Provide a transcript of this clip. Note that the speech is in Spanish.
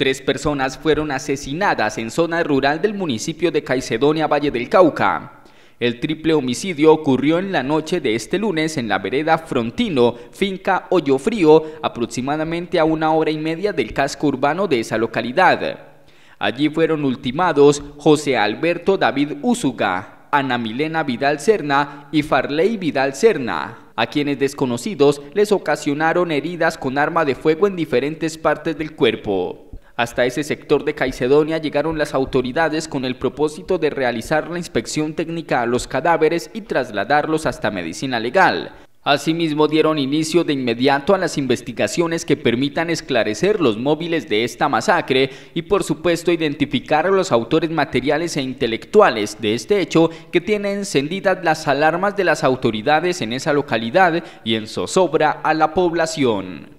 Tres personas fueron asesinadas en zona rural del municipio de Caicedonia, Valle del Cauca. El triple homicidio ocurrió en la noche de este lunes en la vereda Frontino, finca Hoyo Frío, aproximadamente a una hora y media del casco urbano de esa localidad. Allí fueron ultimados José Alberto David Úsuga, Ana Milena Vidal Cerna y Farley Vidal Cerna a quienes desconocidos les ocasionaron heridas con arma de fuego en diferentes partes del cuerpo. Hasta ese sector de Caicedonia llegaron las autoridades con el propósito de realizar la inspección técnica a los cadáveres y trasladarlos hasta medicina legal. Asimismo dieron inicio de inmediato a las investigaciones que permitan esclarecer los móviles de esta masacre y por supuesto identificar a los autores materiales e intelectuales de este hecho que tiene encendidas las alarmas de las autoridades en esa localidad y en zozobra a la población.